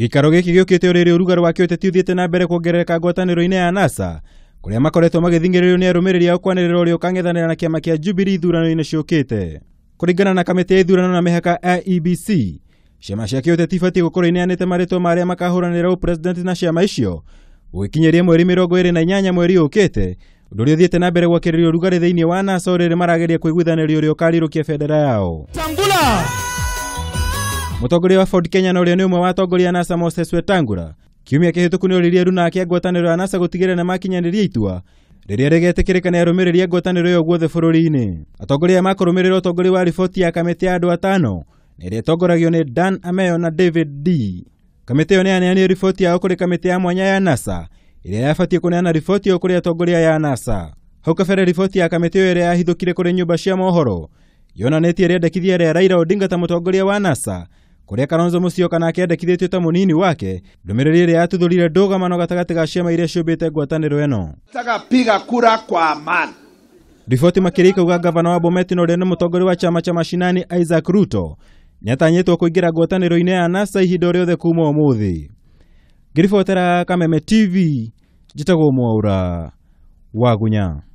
gikaro giki giukite uriri uruga rwa kiuteti uthiite na mbere kuongerereka ngwataniro-ini ya nasa kuria makoretwo magithing'iririo ni arumiriri ao kwanirira uria ukang'ethanira na kiama kia jubilee ithurano-ini ciukite kuringana na kamiti ya ithurano na mihaka IEBC ciama cia kiuteti ibatiĩ gũkorwo ineanĩte marĩtwa ma arĩa makahũranĩra ũpresidenti na ciama icio gũgĩkinyĩria mweri mĩrongo ĩrĩ na inyanya mweri ũkĩte ũndũ ũrĩa ũthiĩte na mbere gwakĩrĩria ũrugarĩ thĩinĩ wa nasa ũrĩrĩ marageria kũiguithanĩrio ũrĩa ũkarirũkia bendera yao Tambula! Mutongoria wa Ford Kenya na uria ni umwe wa atongoria a NASA Moses Wetangula kiumia kihituku ni oririe andũ na akia ngwatanĩro ya NASA gũtigĩrĩra nĩ makinyaniria itua rĩrĩa rĩgetĩkĩrĩka nĩ arũmĩrĩri a ngwatanĩro ĩyo guothe bũrũri-inĩ. Atongoria aya makũrũmĩrĩra ũtongoria wa riboti ya kamĩtĩ ya andũ atano na ĩrĩa ĩtongoragio nĩ Dan Ameyo na David D. Kamĩtĩ ĩyo nĩ yaneanire riboti yao kũrĩ kamĩtĩ ya mwanya ya NASA ĩrĩa yabatiĩ kũneana riboti ĩyo kũrĩ atongoria ya NASA. Hau kabere riboti ya kamĩtĩ ĩyo ĩrĩa yahithũkire kũrĩ nyũmba cia mohoro yonanĩtie rĩendekithia rĩa raira Odinga ta mũtongoria wa NASA kuria kalonzo musyoka kana akiendekithitio ta munini wake ndumiriri iria yatuthurire ndũgamano gatagati ga ciama iria ciumbite ngwatanĩro ĩno tagapiga kura kwa amani riboti makĩria ikauga gavana wa Bomet na ũrĩa nĩ mũtongoria wa chama cha mashinani Isaac Ruto nĩ atanyĩtwo kũingĩra ngwatanĩro-inĩ ya NASA ihinda o rĩothe kuuma ũmũthĩ ngĩribotera Kameme TV njĩtagwo Mwaura wagunya